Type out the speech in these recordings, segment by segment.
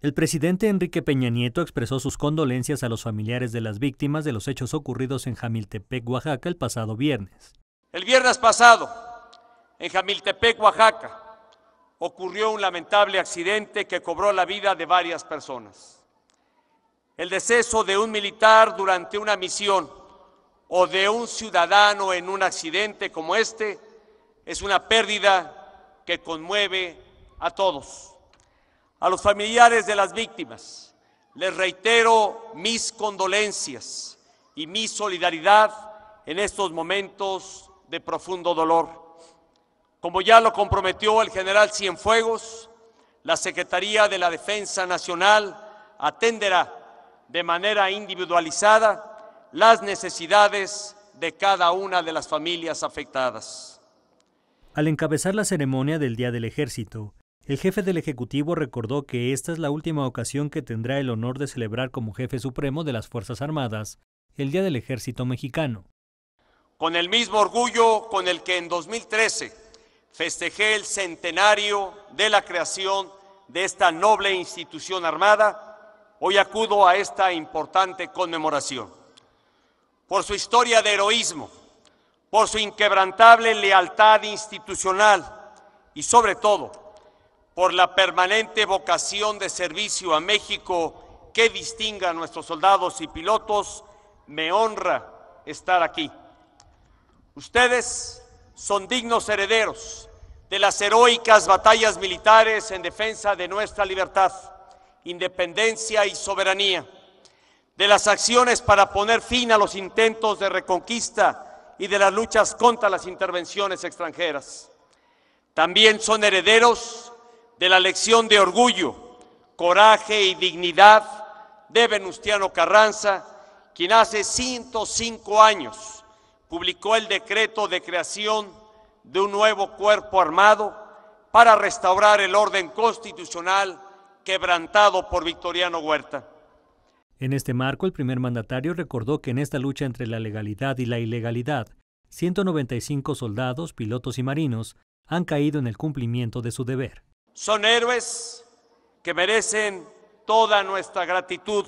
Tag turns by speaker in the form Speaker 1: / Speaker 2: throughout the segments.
Speaker 1: El presidente Enrique Peña Nieto expresó sus condolencias a los familiares de las víctimas de los hechos ocurridos en Jamiltepec, Oaxaca, el pasado viernes.
Speaker 2: El viernes pasado, en Jamiltepec, Oaxaca, ocurrió un lamentable accidente que cobró la vida de varias personas. El deceso de un militar durante una misión o de un ciudadano en un accidente como este es una pérdida que conmueve a todos. A los familiares de las víctimas les reitero mis condolencias y mi solidaridad en estos momentos de profundo dolor. Como ya lo comprometió el general Cienfuegos, la Secretaría de la Defensa Nacional atenderá de manera individualizada las necesidades de cada una de las familias afectadas.
Speaker 1: Al encabezar la ceremonia del Día del Ejército, el jefe del Ejecutivo recordó que esta es la última ocasión que tendrá el honor de celebrar como jefe supremo de las Fuerzas Armadas el Día del Ejército Mexicano.
Speaker 2: Con el mismo orgullo con el que en 2013 festejé el centenario de la creación de esta noble institución armada, hoy acudo a esta importante conmemoración. Por su historia de heroísmo, por su inquebrantable lealtad institucional y sobre todo por la permanente vocación de servicio a México que distinga a nuestros soldados y pilotos, me honra estar aquí. Ustedes son dignos herederos de las heroicas batallas militares en defensa de nuestra libertad, independencia y soberanía, de las acciones para poner fin a los intentos de reconquista y de las luchas contra las intervenciones extranjeras. También son herederos de la lección de orgullo, coraje y dignidad de Venustiano Carranza, quien hace 105 años publicó el decreto de creación de un nuevo cuerpo armado para restaurar el orden constitucional quebrantado por Victoriano Huerta.
Speaker 1: En este marco, el primer mandatario recordó que en esta lucha entre la legalidad y la ilegalidad, 195 soldados, pilotos y marinos han caído en el cumplimiento de su deber.
Speaker 2: Son héroes que merecen toda nuestra gratitud,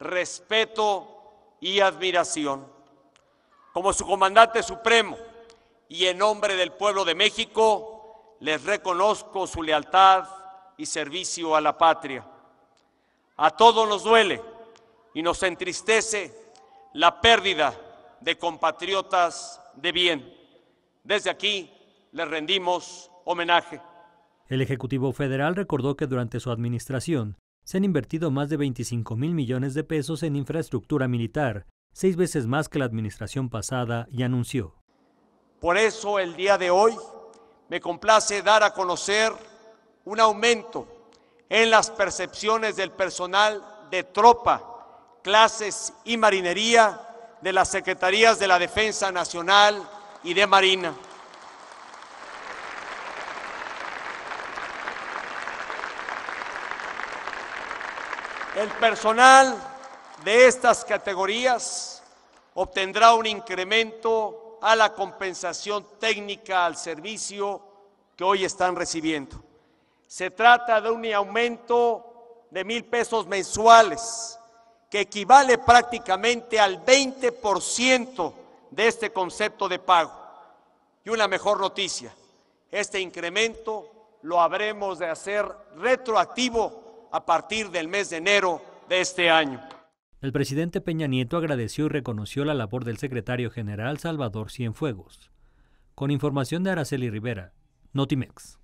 Speaker 2: respeto y admiración. Como su comandante supremo y en nombre del pueblo de México, les reconozco su lealtad y servicio a la patria. A todos nos duele y nos entristece la pérdida de compatriotas de bien. Desde aquí les rendimos homenaje.
Speaker 1: El Ejecutivo Federal recordó que durante su administración se han invertido más de 25 mil millones de pesos en infraestructura militar, seis veces más que la administración pasada, y anunció.
Speaker 2: Por eso el día de hoy me complace dar a conocer un aumento en las percepciones del personal de tropa, clases y marinería de las Secretarías de la Defensa Nacional y de Marina. El personal de estas categorías obtendrá un incremento a la compensación técnica al servicio que hoy están recibiendo. Se trata de un aumento de mil pesos mensuales, que equivale prácticamente al 20% de este concepto de pago. Y una mejor noticia, este incremento lo habremos de hacer retroactivo a partir del mes de enero de
Speaker 1: este año. El presidente Peña Nieto agradeció y reconoció la labor del secretario general Salvador Cienfuegos. Con información de Araceli Rivera, Notimex.